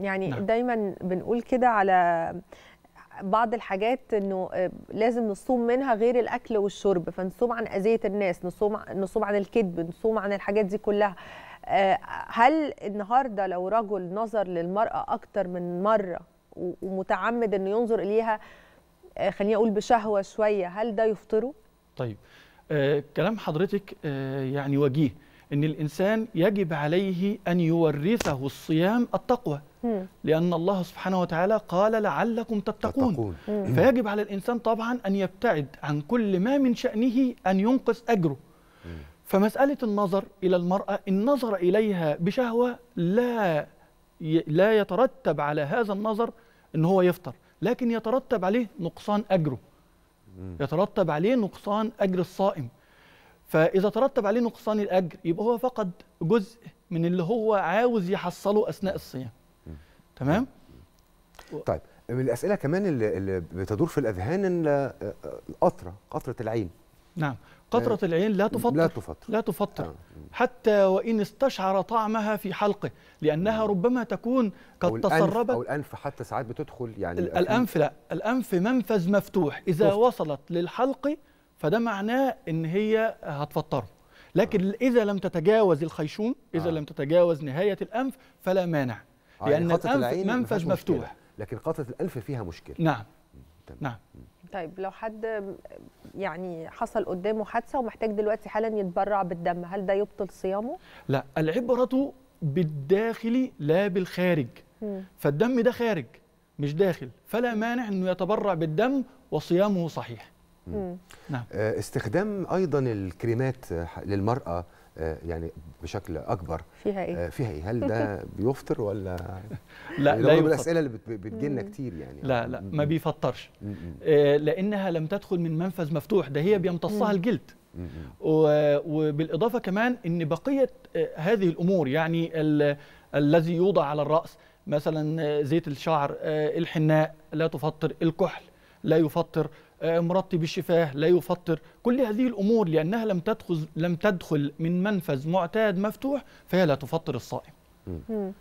يعني نعم. دايما بنقول كده على بعض الحاجات انه آه، لازم نصوم منها غير الاكل والشرب فنصوم عن اذيه الناس نصوم نصوم عن الكذب نصوم عن الحاجات دي كلها آه، هل النهارده لو رجل نظر للمراه اكتر من مره ومتعمد انه ينظر اليها آه، خليني اقول بشهوه شويه هل ده يفطره طيب آه كلام حضرتك آه يعني وجيه ان الانسان يجب عليه ان يورثه الصيام التقوى لان الله سبحانه وتعالى قال لعلكم تتقون فيجب على الانسان طبعا ان يبتعد عن كل ما من شانه ان ينقص اجره فمساله النظر الى المراه ان نظر اليها بشهوه لا لا يترتب على هذا النظر ان هو يفطر لكن يترتب عليه نقصان اجره يترتب عليه نقصان اجر الصائم فاذا ترتب عليه نقصان الاجر يبقى هو فقد جزء من اللي هو عاوز يحصله اثناء الصيام تمام طيب من الاسئله كمان اللي بتدور في الاذهان ان القطره آه، آه، قطره العين نعم قطرة آه، العين لا تفطر لا تفطر لا تفطر حتى وإن استشعر طعمها في حلقه لأنها ربما تكون قد تسربت أو الأنف حتى ساعات بتدخل يعني الأنف لا الأنف منفذ مفتوح إذا وصلت للحلق فده معناه ان هي هتفطره لكن آه. اذا لم تتجاوز الخيشوم اذا آه. لم تتجاوز نهايه الانف فلا مانع آه لان يعني الانف منفذ مفتوح لكن قطره الانف فيها مشكله نعم تمام. نعم طيب لو حد يعني حصل قدامه حادثه ومحتاج دلوقتي حالا يتبرع بالدم هل ده يبطل صيامه لا العبره بالداخل لا بالخارج مم. فالدم ده خارج مش داخل فلا مانع انه يتبرع بالدم وصيامه صحيح نعم. آه، استخدام ايضا الكريمات آه، للمراه آه، يعني بشكل اكبر فيها ايه؟ فيها ايه؟ هل ده بيفطر ولا لا يعني لا من الاسئله اللي بتجينا كتير يعني لا لا ما بيفطرش لانها لم تدخل من منفذ مفتوح ده هي بيمتصها الجلد وبالاضافه كمان ان بقيه هذه الامور يعني الذي يوضع على الراس مثلا زيت الشعر الحناء لا تفطر الكحل لا يفطر آه، مرطي بالشفاه لا يفطر كل هذه الأمور لأنها لم تدخل لم تدخل من منفذ معتاد مفتوح فهي لا تفطر الصائم